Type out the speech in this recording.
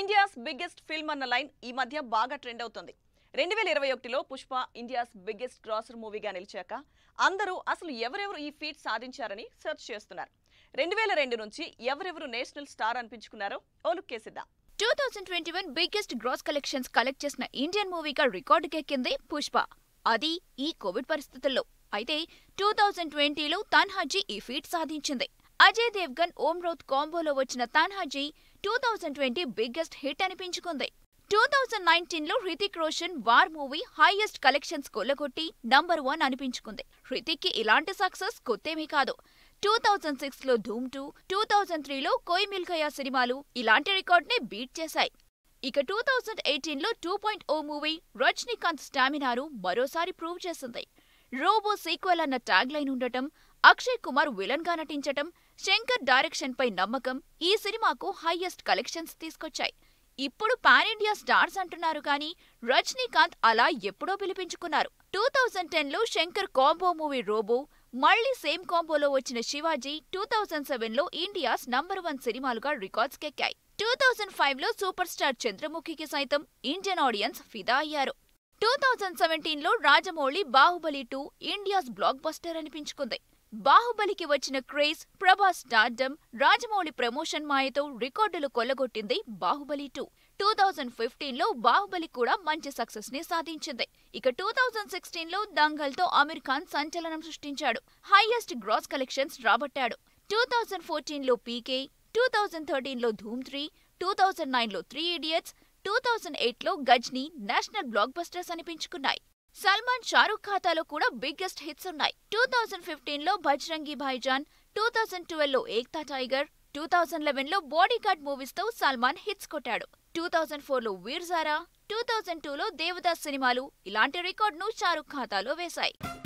India's biggest film అన్న line ఈ మధ్య బాగా ట్రెండ్ అవుతుంది రెండు వేల ఇరవై ఒకటిలో పుష్ప ఇండియాస్ బిగ్గెస్ట్ గ్రాసర్ మూవీగా నిలిచాక అందరూ అసలు ఎవరెవరు ఈ ఫీట్ సాధించారని సెర్చ్ చేస్తున్నారు రెండు వేల రెండు నుంచి ఎవరెవరు నేషనల్ స్టార్ అనిపించుకున్నారో ఓ లుక్ కేసిద్దాం two thousand twenty one biggest gross collections collect చేసిన ఇండియన్ మూవీగా రికార్డు కెక్కింది పుష్ప అది ఈ కోవిడ్ పరిస్థితుల్లో అయితే టూ థౌజండ్ ట్వంటీలో తన్హాజీ ఈ ఫీట్ సాధించింది అజయ్ దేవ్గన్ ఓం రౌత్ కాంబోలో వచ్చిన Tanhaji two thousand twenty biggest hit అనిపించుకుంది టూ థౌజండ్ నైన్టీన్లో Hrithik Roshan War movie highest collections కొల్లగొట్టి నంబర్ వన్ అనిపించుకుంది హృతిక్కి ఇలాంటి సక్సెస్ కొత్తేమీ కాదు టూ థౌజండ్ సిక్స్లో ధూమ్ టూ టూ థౌజండ్ త్రీలో కోయి మిల్ఖయా సినిమాలు ఇలాంటి రికార్డ్నే బీట్ చేశాయి ఇక టూ థౌజండ్ ఎయిటీన్లో two point O movie Rajinikanth స్టామినారు మరోసారి ప్రూవ్ చేసింది రోబో సీక్వెల్ అన్న ట్యాగ్లైన్ లైన్ ఉండటం అక్షయ్ కుమార్ విలన్ గా నటించటం శంకర్ డైరెక్షన్ పై నమ్మకం ఈ సినిమాకు హైయెస్ట్ కలెక్షన్స్ తీసుకొచ్చాయి ఇప్పుడు పాన్ ఇండియా స్టార్స్ అంటున్నారు కానీ రజనీకాంత్ అలా ఎప్పుడో పిలిపించుకున్నారు టూ థౌజండ్ టెన్లో శంకర్ కాంబో మూవీ రోబో మళ్లీ సేమ్ కాంబోలో వచ్చిన శివాజీ టూ థౌజండ్ సెవెన్లో ఇండియాస్ నంబర్ వన్ సినిమాలుగా రికార్డ్స్ కెక్కాయి టూ థౌజండ్ ఫైవ్ లో సూపర్ స్టార్ చంద్రముఖికి సైతం ఇండియన్ ఆడియన్స్ ఫిదా అయ్యారు టూ థౌజండ్ సెవెంటీన్లో Rajamouli Baahubali two India's blockbuster అనిపించుకుంది బాహుబలికి వచ్చిన craze Prabhas stardom Rajamouli promotion మాయతో రికార్డులు కొల్లగొట్టింది బాహుబలి టూ టూ థౌజండ్ ఫిఫ్టీన్లో బాహుబలి కూడా మంచి సక్సెస్ ని సాధించింది ఇక టూ థౌజండ్ సిక్స్టీన్లో తో అమీర్ ఖాన్ సంచలనం సృష్టించాడు హైయెస్ట్ గ్రాస్ కలెక్షన్స్ రాబట్టాడు టూ థౌజండ్ ఫోర్టీన్లో పీకే టూ థౌజండ్ థర్టీన్లో ధూమ్ త్రీ టూ థౌజండ్ నైన్లో త్రీ ఇడియట్స్ టూ థౌజండ్ ఎయిట్లో గజ్ని నేషనల్ బ్లాక్ బస్టర్స్ అనిపించుకున్నాయి సల్మాన్ షారుఖ్ ఖాతాలో కూడా బిగ్గెస్ట్ హిట్స్ ఉన్నాయి టూ థౌజండ్ ఫిఫ్టీన్ లో Bajrangi Bhaijaan two thousand twelve లో Ek Tha Tiger two thousand eleven లో బాడీ గార్డ్ మూవీస్ తో సల్మాన్ హిట్స్ కొట్టాడు టూ థౌజండ్ ఫోర్ లో వీర్జారా టూ థౌజండ్ టూలో దేవదాస్ సినిమాలు ఇలాంటి రికార్డును షారుఖ్ ఖాతాలో వేశాయి